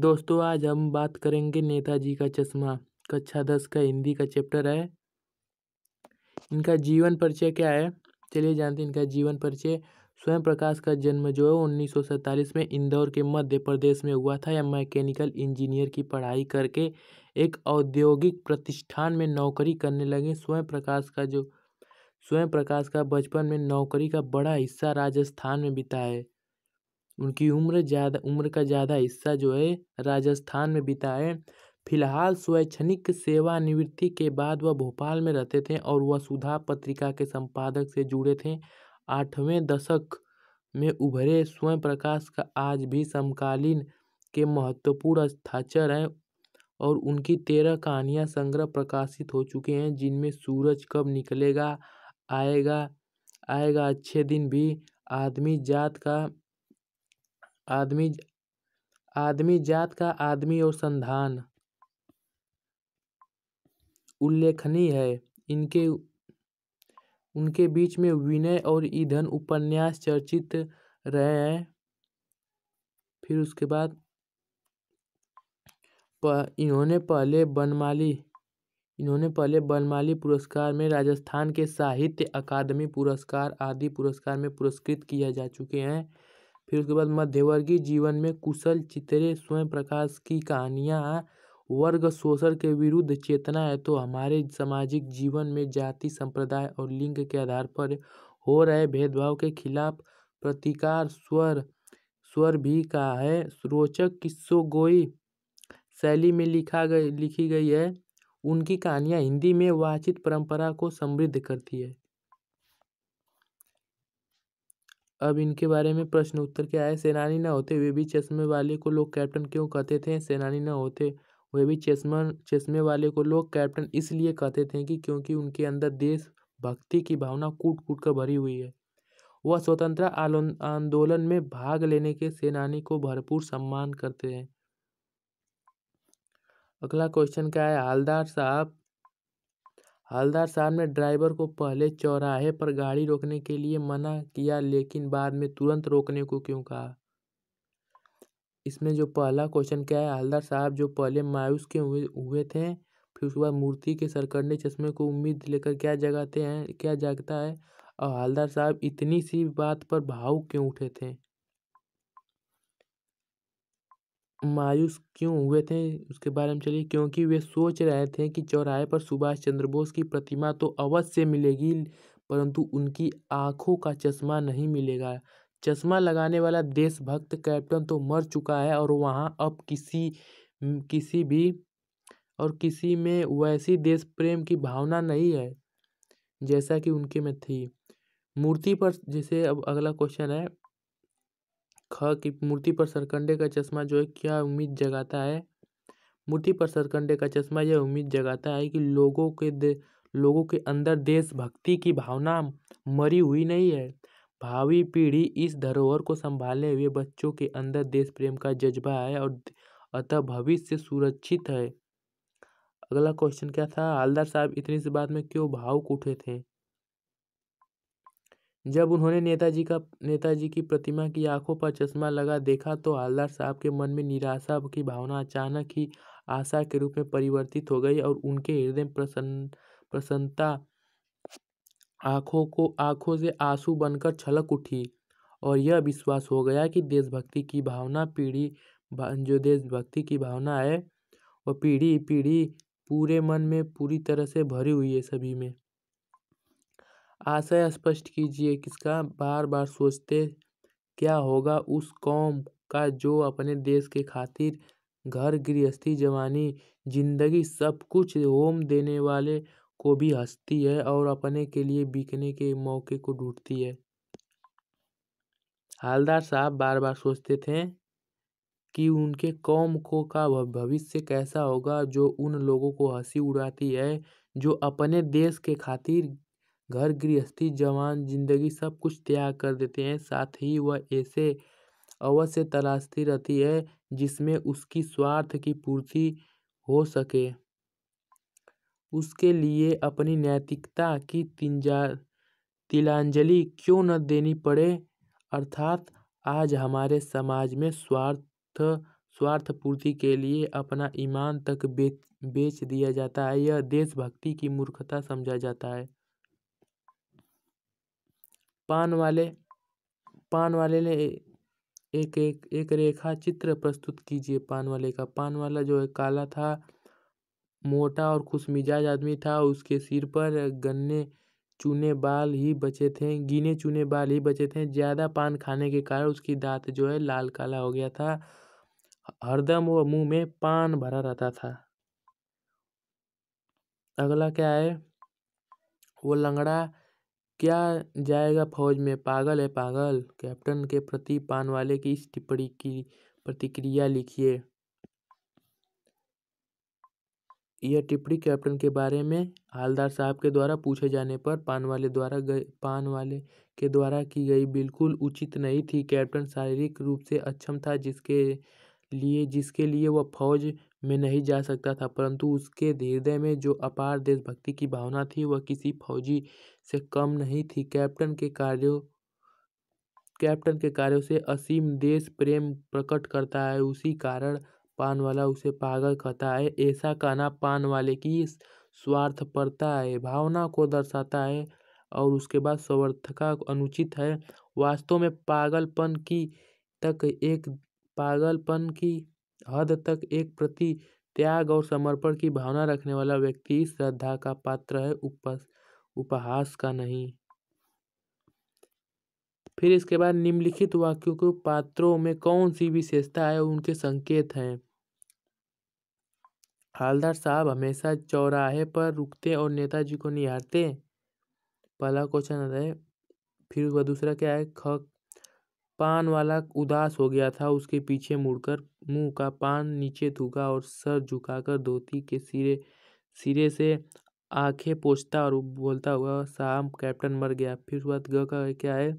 दोस्तों आज हम बात करेंगे नेताजी का चश्मा कक्षा दस का हिंदी का चैप्टर है इनका जीवन परिचय क्या है चलिए जानते हैं इनका जीवन परिचय स्वयं प्रकाश का जन्म जो है उन्नीस में इंदौर के मध्य प्रदेश में हुआ था या मैकेनिकल इंजीनियर की पढ़ाई करके एक औद्योगिक प्रतिष्ठान में नौकरी करने लगे स्वयं प्रकाश का जो स्वयं प्रकाश का बचपन में नौकरी का बड़ा हिस्सा राजस्थान में बिता है उनकी उम्र ज़्यादा उम्र का ज़्यादा हिस्सा जो है राजस्थान में बिताए फिलहाल स्वैक्षणिक सेवानिवृत्ति के बाद वह भोपाल में रहते थे और वह सुधा पत्रिका के संपादक से जुड़े थे आठवें दशक में उभरे स्वयं प्रकाश का आज भी समकालीन के महत्वपूर्ण हस्ताक्षर हैं और उनकी तेरह कहानियाँ संग्रह प्रकाशित हो चुके हैं जिनमें सूरज कब निकलेगा आएगा आएगा अच्छे दिन भी आदमी जात का आदमी आदमी जात का आदमी और संधान उल्लेखनीय है इनके उनके बीच में विनय और ईंधन उपन्यास चर्चित रहे हैं फिर उसके बाद इन्होंने पहले बनमाली इन्होंने पहले बनमाली पुरस्कार में राजस्थान के साहित्य अकादमी पुरस्कार आदि पुरस्कार में पुरस्कृत किया जा चुके हैं फिर उसके बाद मध्यवर्गीय जीवन में कुशल चित्रे स्वयं प्रकाश की कहानियाँ वर्ग शोषण के विरुद्ध चेतना है तो हमारे सामाजिक जीवन में जाति संप्रदाय और लिंग के आधार पर हो रहे भेदभाव के खिलाफ प्रतिकार स्वर स्वर भी का है रोचक किस्सों गोई शैली में लिखा गई लिखी गई है उनकी कहानियाँ हिंदी में वाचित परंपरा को समृद्ध करती है अब इनके बारे में प्रश्न उत्तर क्या है सेनानी न होते वे भी चश्मे वाले को लोग कैप्टन क्यों कहते थे सेनानी न होते वे भी चश्मा चश्मे वाले को लोग कैप्टन इसलिए कहते थे कि क्योंकि उनके अंदर देश भक्ति की भावना कूट कूट कर भरी हुई है वह स्वतंत्रता आंदोलन में भाग लेने के सेनानी को भरपूर सम्मान करते हैं अगला क्वेश्चन क्या है हालदार साहब हलदार साहब ने ड्राइवर को पहले चौराहे पर गाड़ी रोकने के लिए मना किया लेकिन बाद में तुरंत रोकने को क्यों कहा इसमें जो पहला क्वेश्चन क्या है हलदार साहब जो पहले मायूस के हुए हुए थे फिर उसके बाद मूर्ति के सरकंडे चश्मे को उम्मीद लेकर क्या जगाते हैं क्या जागता है और हलदार साहब इतनी सी बात पर भावुक क्यों उठे थे मायूस क्यों हुए थे उसके बारे में चलिए क्योंकि वे सोच रहे थे कि चौराहे पर सुभाष चंद्र बोस की प्रतिमा तो अवश्य मिलेगी परंतु उनकी आँखों का चश्मा नहीं मिलेगा चश्मा लगाने वाला देशभक्त कैप्टन तो मर चुका है और वहाँ अब किसी किसी भी और किसी में वैसी देश प्रेम की भावना नहीं है जैसा कि उनके में थी मूर्ति पर जैसे अब अगला क्वेश्चन है ख की मूर्ति पर सरकंडे का चश्मा जो है क्या उम्मीद जगाता है मूर्ति पर सरकंडे का चश्मा यह उम्मीद जगाता है कि लोगों के दे लोगों के अंदर देशभक्ति की भावना मरी हुई नहीं है भावी पीढ़ी इस धरोहर को संभाले हुए बच्चों के अंदर देश प्रेम का जज्बा है और अतः भविष्य सुरक्षित है अगला क्वेश्चन क्या था हालदार साहब इतनी सी बात में क्यों भावुक उठे थे जब उन्होंने नेताजी का नेताजी की प्रतिमा की आंखों पर चश्मा लगा देखा तो हालदार साहब के मन में निराशा की भावना अचानक ही आशा के रूप में परिवर्तित हो गई और उनके हृदय प्रसन्न प्रसन्नता आंखों को आंखों से आंसू बनकर छलक उठी और यह विश्वास हो गया कि देशभक्ति की भावना पीढ़ी जो देशभक्ति की भावना है वह पीढ़ी पीढ़ी पूरे मन में पूरी तरह से भरी हुई है सभी में आशय स्पष्ट कीजिए किसका बार बार सोचते क्या होगा उस कौम का जो अपने देश के खातिर घर गृहस्थी जवानी जिंदगी सब कुछ होम देने वाले को भी हंसती है और अपने के लिए बिकने के मौके को ढूंढती है हालदार साहब बार बार सोचते थे कि उनके कौम को का भविष्य कैसा होगा जो उन लोगों को हंसी उड़ाती है जो अपने देश के खातिर घर गृहस्थी जवान जिंदगी सब कुछ त्याग कर देते हैं साथ ही वह ऐसे अवश्य तलाशती रहती है जिसमें उसकी स्वार्थ की पूर्ति हो सके उसके लिए अपनी नैतिकता की तिंजा तिलांजलि क्यों न देनी पड़े अर्थात आज हमारे समाज में स्वार्थ स्वार्थ पूर्ति के लिए अपना ईमान तक बेच बेच दिया जाता है यह देशभक्ति की मूर्खता समझा जाता है पान वाले पान वाले ने एक एक एक रेखा चित्र प्रस्तुत कीजिए पान वाले का पान वाला जो है काला था मोटा और खुश मिजाज आदमी था उसके सिर पर गन्ने चुने बाल ही बचे थे गिने चुने बाल ही बचे थे ज़्यादा पान खाने के कारण उसकी दांत जो है लाल काला हो गया था हरदम वो मुंह में पान भरा रहता था अगला क्या है वो लंगड़ा क्या जाएगा फौज में पागल है पागल कैप्टन के प्रति पानवाले की इस टिप्पणी की प्रतिक्रिया लिखिए यह टिप्पणी कैप्टन के बारे में हालदार साहब के द्वारा पूछे जाने पर पानवाले द्वारा पान पानवाले के द्वारा की गई बिल्कुल उचित नहीं थी कैप्टन शारीरिक रूप से अक्षम था जिसके लिए जिसके लिए वह फौज में नहीं जा सकता था परंतु उसके हृदय में जो अपार देशभक्ति की भावना थी वह किसी फौजी से कम नहीं थी कैप्टन के कार्यों कैप्टन के कार्यों से असीम देश प्रेम प्रकट करता है उसी कारण पानवाला उसे पागल कहता है ऐसा कहना पानवाले की स्वार्थपरता है भावना को दर्शाता है और उसके बाद स्वर्थका अनुचित है वास्तव में पागलपन की तक एक पागलपन की हद तक एक प्रति त्याग और समर्पण की भावना रखने वाला व्यक्ति इस श्रद्धा का पात्र है उपस उपहास का नहीं फिर इसके बाद निम्नलिखित वाक्यों के पात्रों में कौन सी विशेषता है उनके संकेत हैं हालदार साहब हमेशा चौराहे पर रुकते और नेताजी को निहारते पहला क्वेश्चन है फिर वह दूसरा क्या है ख पान वाला उदास हो गया था उसके पीछे मुड़कर मुंह का पान नीचे थूका और सर झुकाकर धोती के सिरे सिरे से आंखें पोछता और बोलता हुआ शाम कैप्टन मर गया फिर उसके बाद ग का क्या है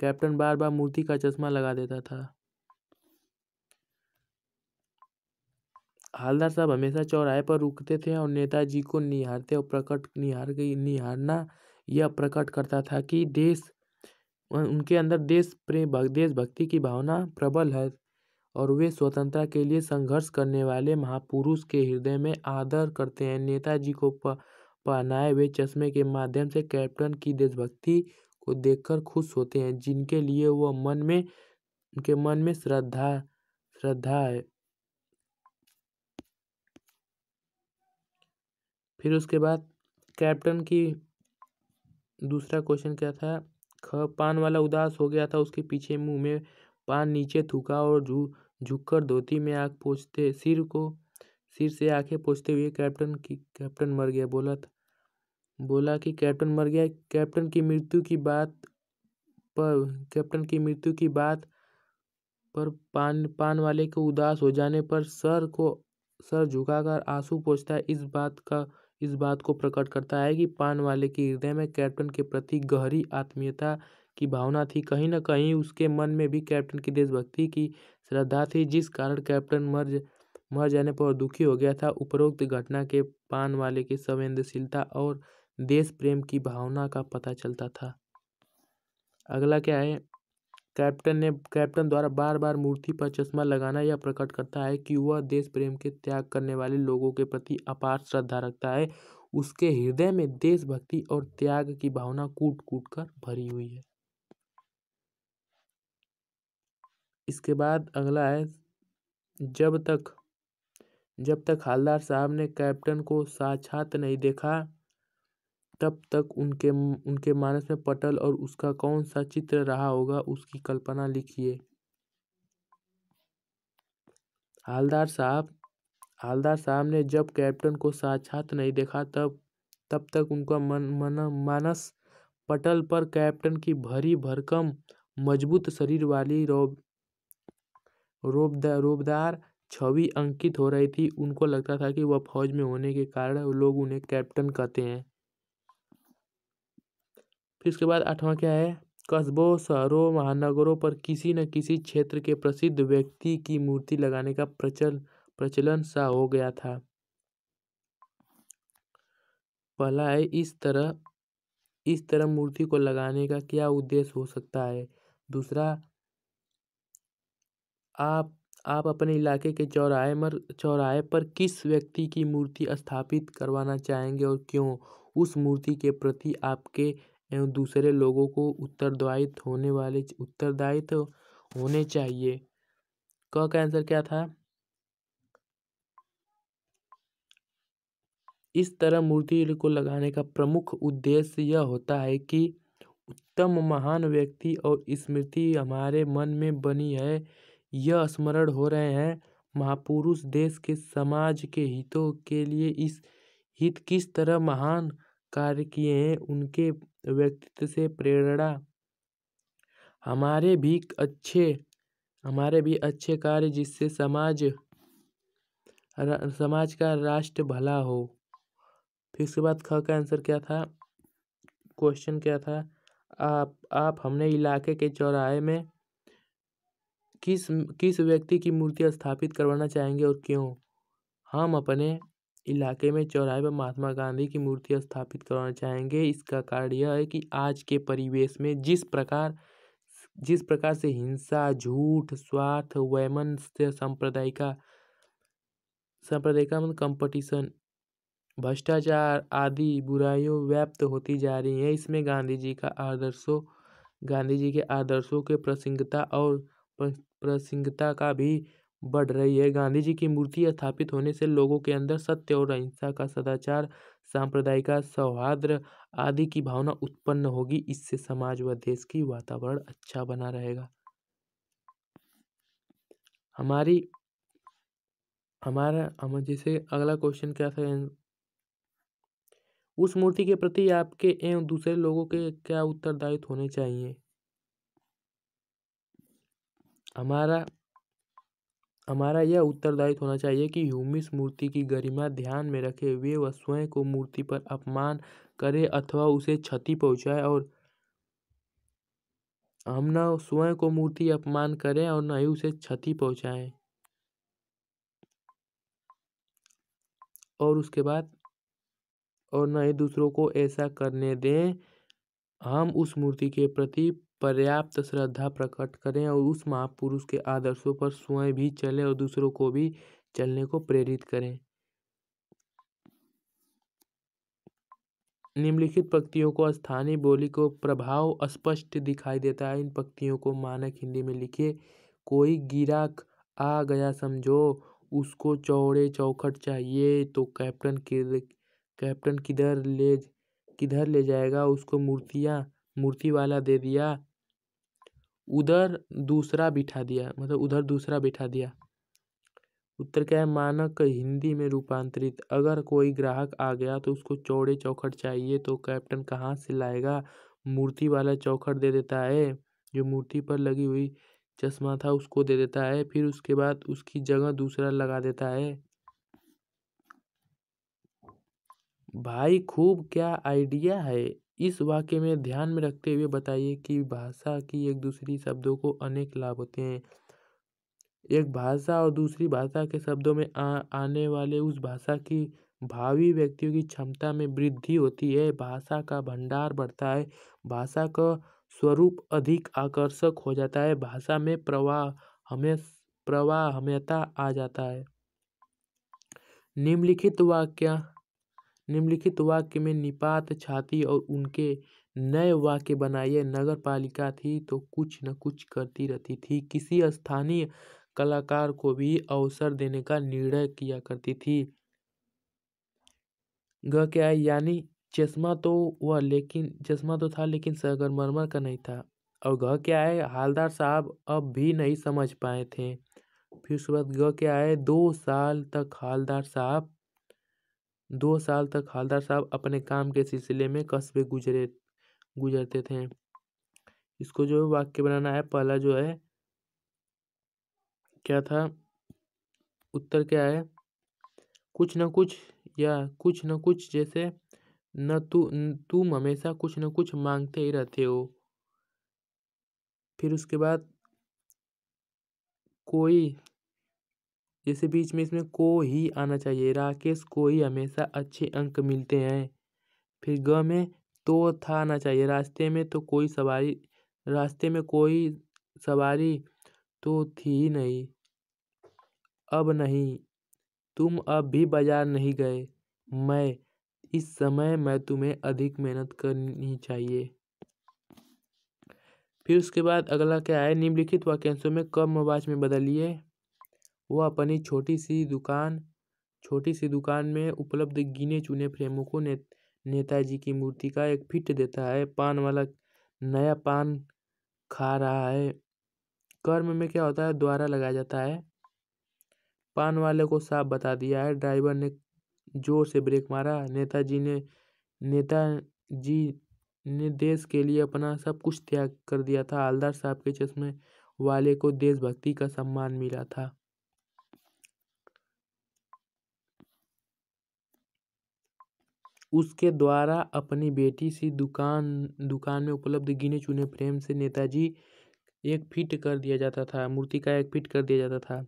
कैप्टन बार बार मूर्ति का चश्मा लगा देता था हालदार साहब हमेशा चौराहे पर रुकते थे और नेताजी को निहारते और प्रकट निहार गई निहारना यह प्रकट करता था कि देश उनके अंदर देश प्रेम देशभक्ति की भावना प्रबल है और वे स्वतंत्रता के लिए संघर्ष करने वाले महापुरुष के हृदय में आदर करते हैं नेताजी को पहनाए हुए चश्मे के माध्यम से कैप्टन की देशभक्ति को देखकर खुश होते हैं जिनके लिए वह मन में उनके मन में श्रद्धा श्रद्धा है फिर उसके बाद कैप्टन की दूसरा क्वेश्चन क्या था ख पान वाला उदास हो गया था उसके पीछे मुंह में पान नीचे थूका और झू झुककर धोती में आग पोछते सिर को सिर से आंखें पोछते हुए कैप्टन की कैप्टन मर गया बोला था बोला कि कैप्टन मर गया कैप्टन की मृत्यु की बात पर कैप्टन की मृत्यु की बात पर पान पान वाले के उदास हो जाने पर सर को सर झुकाकर आंसू पोछता है इस बात का इस बात को प्रकट करता है कि पान वाले के हृदय में कैप्टन के प्रति गहरी आत्मीयता की भावना थी कहीं ना कहीं उसके मन में भी कैप्टन की देशभक्ति की श्रद्धा थी जिस कारण कैप्टन मर मर जाने पर दुखी हो गया था उपरोक्त घटना के पान वाले की संवेदनशीलता और देश प्रेम की भावना का पता चलता था अगला क्या है कैप्टन ने कैप्टन द्वारा बार बार मूर्ति पर चश्मा लगाना यह प्रकट करता है कि वह देश प्रेम के त्याग करने वाले लोगों के प्रति अपार श्रद्धा रखता है उसके हृदय में देशभक्ति और त्याग की भावना कूट कूट कर भरी हुई है इसके बाद अगला है जब तक जब तक हालदार साहब ने कैप्टन को साक्षात नहीं देखा तब तक उनके उनके मानस में पटल और उसका कौन सा चित्र रहा होगा उसकी कल्पना लिखिए हालदार साहब हालदार साहब ने जब कैप्टन को साक्षात नहीं देखा तब तब तक उनका मन मन मानस पटल पर कैप्टन की भरी भरकम मजबूत शरीर वाली रोब रोबदार रोबदार छवि अंकित हो रही थी उनको लगता था कि वह फौज में होने के कारण लोग उन्हें कैप्टन कहते हैं फिर इसके बाद आठवां क्या है कस्बों शहरों महानगरों पर किसी न किसी क्षेत्र के प्रसिद्ध व्यक्ति की मूर्ति लगाने का प्रचल प्रचलन सा हो गया था पहला है इस तरह इस तरह मूर्ति को लगाने का क्या उद्देश्य हो सकता है दूसरा आप आप अपने इलाके के चौराहे मर चौराहे पर किस व्यक्ति की मूर्ति स्थापित करवाना चाहेंगे और क्यों उस मूर्ति के प्रति आपके एवं दूसरे लोगों को उत्तरदायित्व होने वाले उत्तरदायित्व होने चाहिए क का आंसर क्या था इस तरह मूर्ति को लगाने का प्रमुख उद्देश्य यह होता है कि उत्तम महान व्यक्ति और स्मृति हमारे मन में बनी है यह स्मरण हो रहे हैं महापुरुष देश के समाज के हितों के लिए इस हित किस तरह महान कार्य किए हैं उनके व्यक्तित्व से प्रेरणा हमारे भी अच्छे हमारे भी अच्छे कार्य जिससे समाज समाज का राष्ट्र भला हो फिर उसके बाद ख का आंसर क्या था क्वेश्चन क्या था आप आप हमने इलाके के चौराहे में किस किस व्यक्ति की मूर्ति स्थापित करवाना चाहेंगे और क्यों हम अपने इलाके में चौराहे पर महात्मा गांधी की मूर्ति स्थापित करवाना चाहेंगे इसका कार्य यह है कि आज के परिवेश में जिस प्रकार जिस प्रकार से हिंसा झूठ स्वार्थ वैमन संप्रदाय का मतलब कंपटीशन भ्रष्टाचार आदि बुराइयों व्याप्त होती जा रही हैं इसमें गांधी जी का आदर्शों गांधी जी के आदर्शों के प्रसंगता और प्रसंगता का भी बढ़ रही है गांधी जी की मूर्ति स्थापित होने से लोगों के अंदर सत्य और अहिंसा का सदाचार सांप्रदायिक सौहार्द आदि की भावना उत्पन्न होगी इससे समाज व देश की वातावरण अच्छा बना रहेगा हमारी हमारा हम जैसे अगला क्वेश्चन क्या था उस मूर्ति के प्रति आपके एवं दूसरे लोगों के क्या उत्तरदायित्व होने चाहिए हमारा हमारा यह उत्तरदायित्व होना चाहिए कि ह्यूमिस मूर्ति की गरिमा ध्यान में रखे हुए व स्वयं को मूर्ति पर अपमान करे अथवा उसे क्षति पहुंचाए और हम न स्वयं को मूर्ति अपमान करें और न ही उसे क्षति पहुंचाएं और उसके बाद और न ही दूसरों को ऐसा करने दें हम उस मूर्ति के प्रति पर्याप्त श्रद्धा प्रकट करें और उस महापुरुष के आदर्शों पर स्वयं भी चलें और दूसरों को भी चलने को प्रेरित करें निम्नलिखित पंक्तियों को स्थानीय बोली को प्रभाव स्पष्ट दिखाई देता है इन पंक्तियों को मानक हिंदी में लिखिए कोई गिरा आ गया समझो उसको चौड़े चौखट चाहिए तो कैप्टन कैप्टन किधर ले किधर ले जाएगा उसको मूर्तियाँ मूर्ति वाला दे दिया उधर दूसरा बिठा दिया मतलब उधर दूसरा बिठा दिया उत्तर क्या है मानक हिंदी में रूपांतरित अगर कोई ग्राहक आ गया तो उसको चौड़े चौखट चाहिए तो कैप्टन कहाँ से लाएगा मूर्ति वाला चौखट दे देता है जो मूर्ति पर लगी हुई चश्मा था उसको दे देता है फिर उसके बाद उसकी जगह दूसरा लगा देता है भाई खूब क्या आइडिया है इस वाक्य में ध्यान में रखते हुए बताइए कि भाषा की एक दूसरी शब्दों को अनेक लाभ होते हैं एक भाषा और दूसरी भाषा के शब्दों में आ, आने वाले उस भाषा की भावी व्यक्तियों की क्षमता में वृद्धि होती है भाषा का भंडार बढ़ता है भाषा का स्वरूप अधिक आकर्षक हो जाता है भाषा में प्रवाह हमें हमेशा आ जाता है निम्नलिखित वाक्य निम्नलिखित वाक्य में निपात छाती और उनके नए वाक्य बनाइए नगर पालिका थी तो कुछ न कुछ करती रहती थी किसी स्थानीय कलाकार को भी अवसर देने का निर्णय किया करती थी ग क्या है यानी चश्मा तो वह लेकिन चश्मा तो था लेकिन सगरमरमर का नहीं था और घ क्या है हालदार साहब अब भी नहीं समझ पाए थे फिर उसके बाद ग क्या है दो साल तक हालदार साहब दो साल तक हालदार साहब अपने काम के सिलसिले में कस्बे गुजरे गुजरते थे इसको जो वाक्य बनाना है पहला जो है क्या था उत्तर क्या है कुछ न कुछ या कुछ न कुछ जैसे न तू तुम हमेशा कुछ न कुछ मांगते ही रहते हो फिर उसके बाद कोई जैसे बीच में इसमें को ही आना चाहिए राकेश को ही हमेशा अच्छे अंक मिलते हैं फिर ग में तो था आना चाहिए रास्ते में तो कोई सवारी रास्ते में कोई सवारी तो थी ही नहीं अब नहीं तुम अब भी बाजार नहीं गए मैं इस समय मैं तुम्हें अधिक मेहनत करनी चाहिए फिर उसके बाद अगला क्या है निम्नलिखित वाक्यांशों में कम वाच में बदलिए वो अपनी छोटी सी दुकान छोटी सी दुकान में उपलब्ध गिने चुने फ्रेमों को ने, नेताजी की मूर्ति का एक फिट देता है पान वाला नया पान खा रहा है कर्म में क्या होता है द्वारा लगाया जाता है पान वाले को साफ बता दिया है ड्राइवर ने जोर से ब्रेक मारा नेताजी ने नेता जी ने देश के लिए अपना सब कुछ त्याग कर दिया था हलदार साहब के चश्मे वाले को देशभक्ति का सम्मान मिला था उसके द्वारा अपनी बेटी सी दुकान दुकान में उपलब्ध गिने चुने फ्रेम से नेताजी एक फिट कर दिया जाता था मूर्ति का एक फिट कर दिया जाता था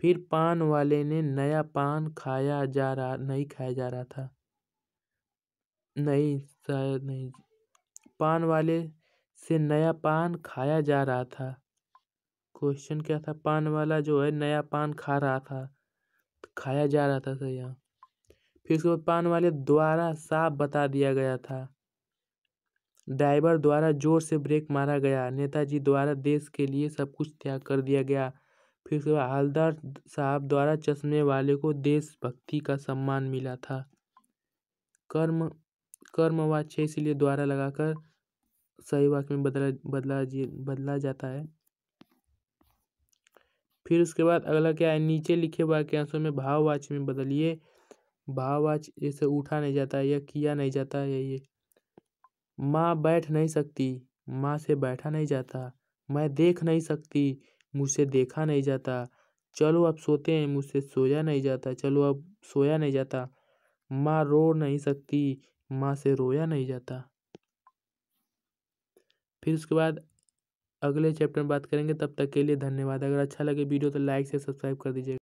फिर पान वाले ने नया पान खाया जा रहा नहीं खाया जा रहा था नहीं शायद नहीं पान वाले से नया पान खाया जा रहा था क्वेश्चन क्या था पान वाला जो है नया पान खा रहा था खाया जा रहा था सर यहाँ फिर उसके बाद पान वाले द्वारा साफ बता दिया गया था ड्राइवर द्वारा जोर से ब्रेक मारा गया नेताजी द्वारा देश के लिए सब कुछ त्याग कर दिया गया फिर उसके बाद हलदार साहब द्वारा चश्मे वाले को देशभक्ति का सम्मान मिला था कर्म कर्म व इसलिए द्वारा लगाकर सही वाक्य में बदला बदला बदला जाता है फिर उसके बाद अगला क्या है नीचे लिखे वाक्यांशों में भाववाची में बदलिए भाव आज इसे उठा नहीं जाता है या किया नहीं जाता है ये माँ बैठ नहीं सकती माँ से बैठा नहीं जाता मैं देख नहीं सकती मुझसे देखा नहीं जाता चलो अब सोते हैं मुझसे सोया नहीं जाता चलो अब सोया नहीं जाता माँ रो नहीं सकती माँ से रोया नहीं जाता फिर उसके बाद अगले चैप्टर में बात करेंगे तब तक के लिए धन्यवाद अगर अच्छा लगे वीडियो तो लाइक से सब्सक्राइब कर दीजिएगा